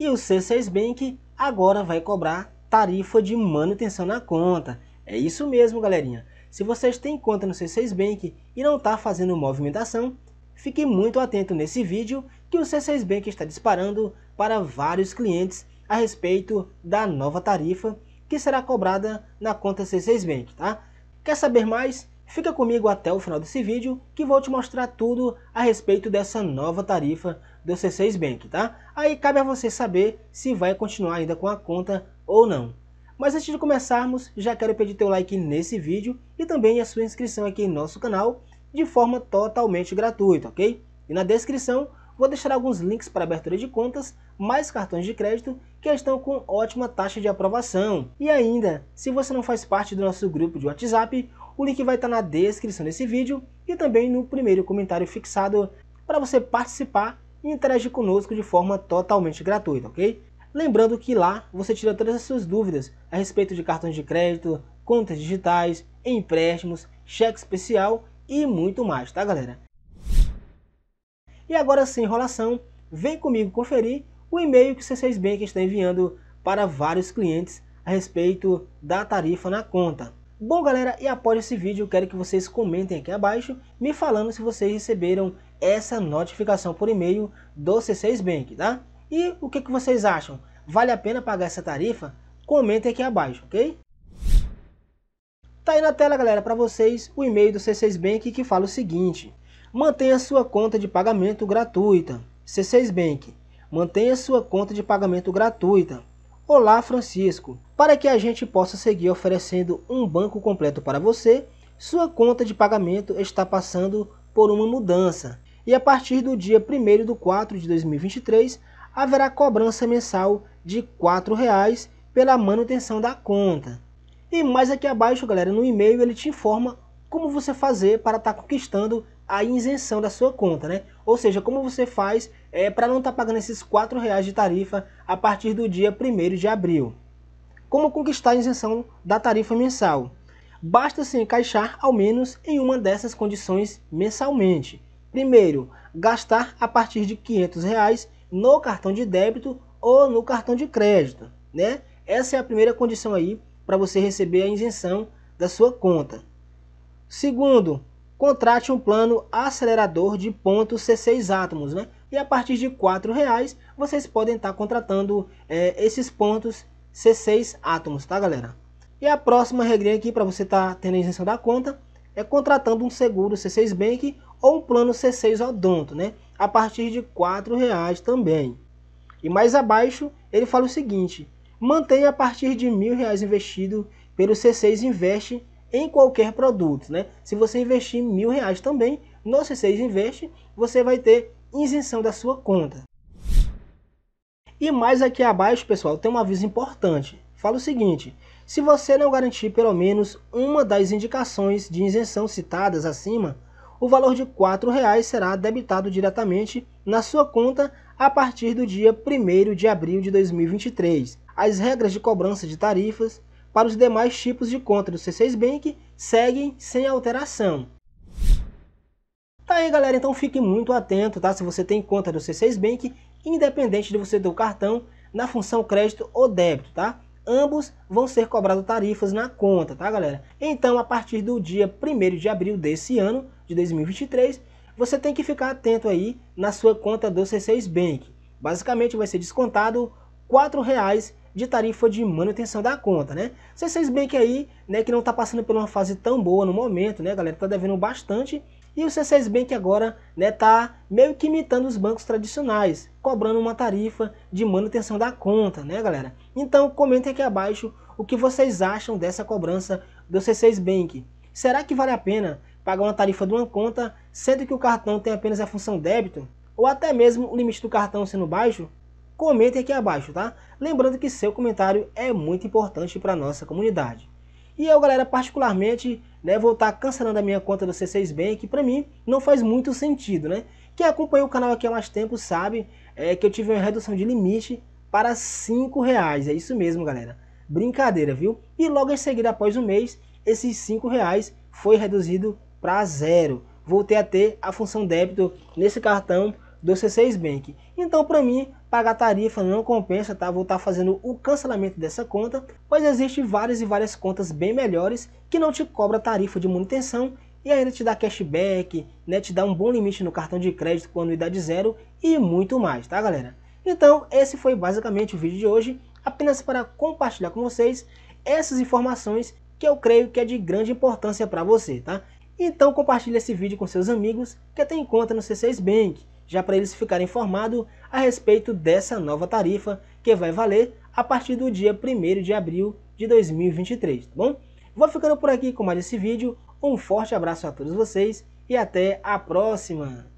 E o C6 Bank agora vai cobrar tarifa de manutenção na conta. É isso mesmo, galerinha. Se vocês têm conta no C6 Bank e não está fazendo movimentação, fique muito atento nesse vídeo que o C6 Bank está disparando para vários clientes a respeito da nova tarifa que será cobrada na conta C6 Bank, tá? Quer saber mais? Fica comigo até o final desse vídeo que vou te mostrar tudo a respeito dessa nova tarifa do C6 Bank, tá? Aí cabe a você saber se vai continuar ainda com a conta ou não. Mas antes de começarmos, já quero pedir teu like nesse vídeo e também a sua inscrição aqui em nosso canal de forma totalmente gratuita, ok? E na descrição vou deixar alguns links para abertura de contas, mais cartões de crédito que estão com ótima taxa de aprovação. E ainda, se você não faz parte do nosso grupo de WhatsApp, o link vai estar na descrição desse vídeo e também no primeiro comentário fixado para você participar e interagir conosco de forma totalmente gratuita, ok? Lembrando que lá você tira todas as suas dúvidas a respeito de cartões de crédito, contas digitais, empréstimos, cheque especial e muito mais, tá galera? E agora sem enrolação, vem comigo conferir o e-mail que o C6 Bank está enviando para vários clientes a respeito da tarifa na conta. Bom galera, e após esse vídeo quero que vocês comentem aqui abaixo me falando se vocês receberam essa notificação por e-mail do C6 Bank, tá? E o que, que vocês acham? Vale a pena pagar essa tarifa? Comentem aqui abaixo, ok? Tá aí na tela galera para vocês o e-mail do C6 Bank que fala o seguinte Mantenha sua conta de pagamento gratuita C6 Bank Mantenha sua conta de pagamento gratuita Olá Francisco, para que a gente possa seguir oferecendo um banco completo para você, sua conta de pagamento está passando por uma mudança e a partir do dia 1 de 4 de 2023 haverá cobrança mensal de R$ 4,00 pela manutenção da conta. E mais aqui abaixo, galera, no e-mail ele te informa como você fazer para estar tá conquistando a isenção da sua conta, né? Ou seja, como você faz é, para não estar tá pagando esses R$ reais de tarifa a partir do dia 1 de abril. Como conquistar a isenção da tarifa mensal? Basta se encaixar ao menos em uma dessas condições mensalmente. Primeiro, gastar a partir de R$ reais no cartão de débito ou no cartão de crédito, né? Essa é a primeira condição aí para você receber a isenção da sua conta. Segundo, contrate um plano acelerador de pontos C6 átomos, né? E a partir de R$ reais vocês podem estar contratando é, esses pontos C6 átomos, tá galera? E a próxima regrinha aqui para você estar tá tendo isenção da conta é contratando um seguro C6 Bank ou um plano C6 Odonto, né? A partir de R$ reais também. E mais abaixo ele fala o seguinte, mantenha a partir de R$ reais investido pelo C6 Invest em qualquer produto, né? Se você investir mil reais também, no C6 Investe, você vai ter isenção da sua conta. E mais aqui abaixo, pessoal, tem um aviso importante. Fala o seguinte, se você não garantir pelo menos uma das indicações de isenção citadas acima, o valor de R$ 4,00 será debitado diretamente na sua conta a partir do dia 1 de abril de 2023. As regras de cobrança de tarifas para os demais tipos de conta do C6 Bank seguem sem alteração. Tá aí galera, então fique muito atento, tá? Se você tem conta do C6 Bank, independente de você ter o cartão na função crédito ou débito, tá? Ambos vão ser cobrados tarifas na conta, tá galera? Então a partir do dia 1 de abril desse ano, de 2023, você tem que ficar atento aí na sua conta do C6 Bank. Basicamente vai ser descontado R$ 4,00 de tarifa de manutenção da conta, né? C6 Bank aí, né, que não está passando por uma fase tão boa no momento, né, galera? Está devendo bastante. E o C6 Bank agora, né, tá meio que imitando os bancos tradicionais, cobrando uma tarifa de manutenção da conta, né, galera? Então, comentem aqui abaixo o que vocês acham dessa cobrança do C6 Bank. Será que vale a pena pagar uma tarifa de uma conta, sendo que o cartão tem apenas a função débito? Ou até mesmo o limite do cartão sendo baixo? comente aqui abaixo, tá? Lembrando que seu comentário é muito importante para nossa comunidade. E eu, galera, particularmente, né, vou estar tá cancelando a minha conta do C6 Bank, para mim não faz muito sentido, né? Quem acompanha o canal aqui há mais tempo sabe é, que eu tive uma redução de limite para cinco reais, é isso mesmo, galera. Brincadeira, viu? E logo em seguida, após um mês, esses cinco reais foi reduzido para zero. Voltei a ter a função débito nesse cartão do C6 Bank. Então, para mim, pagar tarifa não compensa, tá? Vou estar tá fazendo o cancelamento dessa conta, pois existem várias e várias contas bem melhores que não te cobra tarifa de manutenção e ainda te dá cashback, né? Te dá um bom limite no cartão de crédito com anuidade zero e muito mais, tá, galera? Então, esse foi basicamente o vídeo de hoje, apenas para compartilhar com vocês essas informações que eu creio que é de grande importância para você, tá? Então compartilhe esse vídeo com seus amigos que tem conta no C6 Bank já para eles ficarem informados a respeito dessa nova tarifa que vai valer a partir do dia 1 de abril de 2023, tá bom? Vou ficando por aqui com mais esse vídeo, um forte abraço a todos vocês e até a próxima!